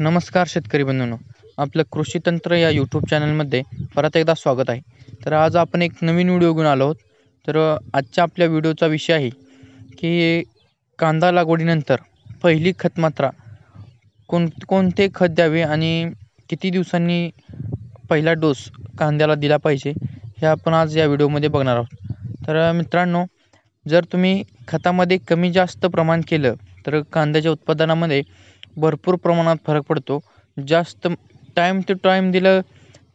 नमस्कार शेतकरी बंधूंनो आपलं कृषी तंत्र या यूट्यूब चॅनलमध्ये परत एकदा स्वागत आहे तर आज आपण एक नवीन व्हिडिओ घेऊन आलो आहोत तर आजच्या आपल्या व्हिडिओचा विषय आहे की कांदा लागवडीनंतर पहिली खत मात्रा कोण कोणते खत द्यावे आणि किती दिवसांनी पहिला डोस कांद्याला दिला पाहिजे हे आपण आज या व्हिडिओमध्ये बघणार आहोत तर मित्रांनो जर तुम्ही खतामध्ये कमी जास्त प्रमाण केलं तर कांद्याच्या उत्पादनामध्ये भरपूर प्रमाणात फरक पडतो जास्त टाईम टू टाईम दिलं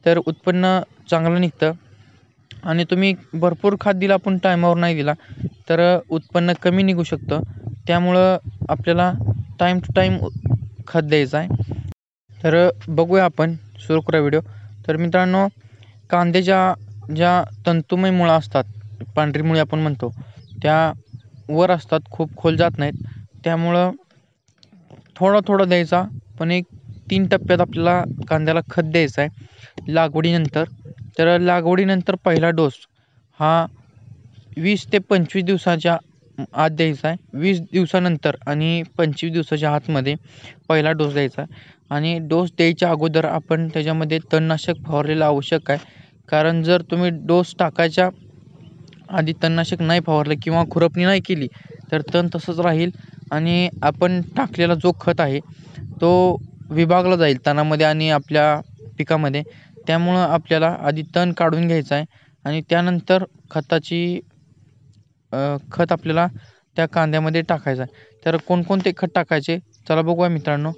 तर उत्पन्न चांगलं निघतं आणि तुम्ही भरपूर खात दिला पण टायमावर नाही दिला तर उत्पन्न कमी निघू शकतं त्यामुळं आपल्याला टाईम टू टाईम खत द्यायचं आहे तर बघूया आपण सुरू करा व्हिडिओ तर मित्रांनो कांद्याच्या ज्या तंतुमय मुळा असतात पांढरी मुळी आपण म्हणतो त्या वर असतात खूप खोल जात नाहीत त्यामुळं थोडा थोडा द्यायचा पण एक तीन टप्प्यात आपल्याला कांद्याला खत द्यायचं आहे लागवडीनंतर तर लागवडीनंतर पहिला डोस हा वीस ते पंचवीस दिवसाच्या आत द्यायचा आहे वीस दिवसानंतर आणि पंचवीस दिवसाच्या आतमध्ये पहिला डोस द्यायचा आणि डोस द्यायच्या अगोदर आपण त्याच्यामध्ये तणनाशक फवारलेलं आवश्यक आहे कारण जर तुम्ही डोस टाकायच्या आधी तणनाशक नाही फवारलं किंवा खुरपणी नाही केली तर तण तसंच राहील आणि आपण टाकलेला जो खत आहे तो विभागला जाईल तणामध्ये आणि आपल्या पिकामध्ये त्यामुळं आपल्याला आधी तण काढून घ्यायचं आहे आणि त्यानंतर खताची खत आपल्याला त्या कांद्यामध्ये टाकायचं आहे तर कोणकोणते खत टाकायचे चला बघूया मित्रांनो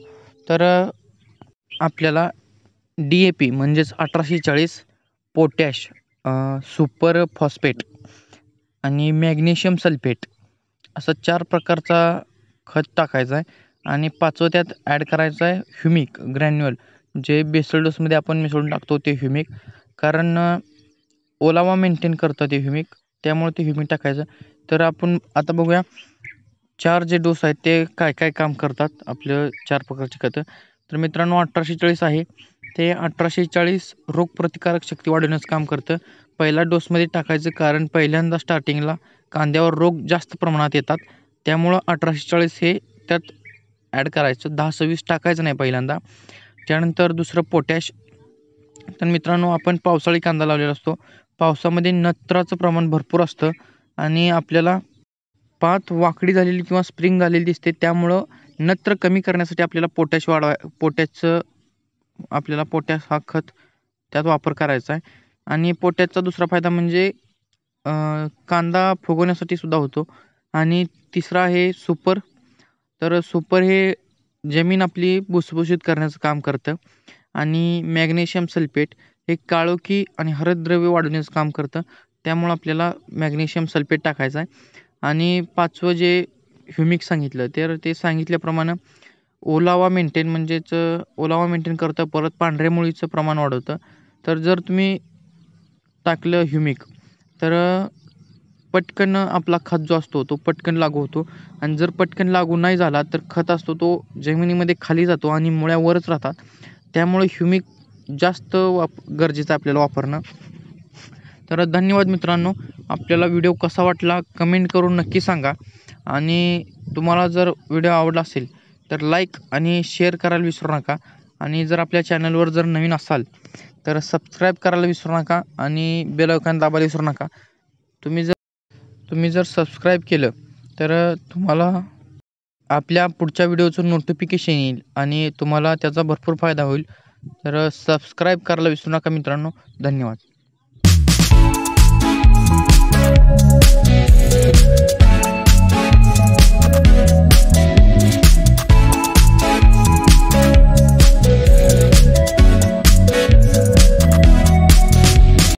तर आपल्याला डी ए पी म्हणजेच अठराशे चाळीस पोटॅश सुपर फॉस्फेट आणि मॅग्नेशियम सल्फेट असा चार प्रकारचा खत टाकायचं आहे आणि पाचवं त्यात ॲड करायचं आहे ह्युमिक ग्रॅन्युअल जे बेसल डोसमध्ये आपण मिसळून टाकतो ते ह्युमिक कारण ओलावा मेंटेन करतं ते ह्युमिक त्यामुळे ते ह्युमिक टाकायचं तर आपण आता बघूया चार जे डोस आहेत ते काय काय काम करतात आपलं चार प्रकारचे खतं तर मित्रांनो अठराशे चाळीस आहे ते अठराशे चाळीस रोगप्रतिकारक शक्ती वाढवण्याचं काम करतं पहिल्या डोसमध्ये टाकायचं कारण पहिल्यांदा स्टार्टिंगला कांद्यावर रोग जास्त प्रमाणात येतात त्यामुळं अठराशे चाळीस हे त्यात ॲड करायचं दहा सव्वीस टाकायचं नाही पहिल्यांदा त्यानंतर दुसरं पोटॅश तर मित्रांनो आपण पावसाळी कांदा लावलेला असतो पावसामध्ये नत्राचं प्रमाण भरपूर असतं आणि आपल्याला पात वाकडी झालेली किंवा स्प्रिंग झालेली दिसते त्यामुळं नत्र कमी करण्यासाठी आपल्याला पोटॅश वाढवाय पोटॅशचं आपल्याला पोटॅश हा खत त्यात वापर करायचा आहे आणि पोटॅशचा दुसरा फायदा म्हणजे कांदा फुगवण्यासाठी सुद्धा होतो आणि तिसरा आहे सुपर तर सुपर हे जमीन आपली भुसभुशीत करण्याचं काम करतं आणि मॅग्नेशियम सल्फेट हे काळोखी आणि हरदद्रव्य वाढवण्याचं काम करतं त्यामुळं आपल्याला मॅग्नेशियम सल्फेट टाकायचं आहे आणि पाचवं जे ह्युमिक सांगितलं तर ते सांगितल्याप्रमाणे ओलावा मेंटेन म्हणजेच ओलावा मेंटेन करतं परत पांढऱ्या मुळीचं प्रमाण वाढवतं तर जर तुम्ही टाकलं ह्युमिक तर पटकन आपला खत जो असतो तो पटकन लागू होतो आणि जर पटकन लागू नाही झाला तर खत असतो तो जमिनीमध्ये खाली जातो आणि मुळ्यावरच राहतात त्यामुळे ह्युमिक जास्त वाप गरजेचं आपल्याला वापरणं तर धन्यवाद मित्रांनो आपल्याला व्हिडिओ कसा वाटला कमेंट करून नक्की सांगा आणि तुम्हाला जर व्हिडिओ आवडला असेल तर लाईक आणि शेअर करायला विसरू नका आणि जर आपल्या चॅनलवर जर नवीन असाल तर सबस्क्राईब करायला विसरू नका आणि बेल आयकॉन दाबायला विसरू नका तुम्ही जर तुम्ही जर सबस्क्राईब केलं तर तुम्हाला आपल्या पुढच्या व्हिडिओचं नोटिफिकेशन येईल आणि तुम्हाला त्याचा भरपूर फायदा होईल तर सबस्क्राईब करायला विसरू नका मित्रांनो धन्यवाद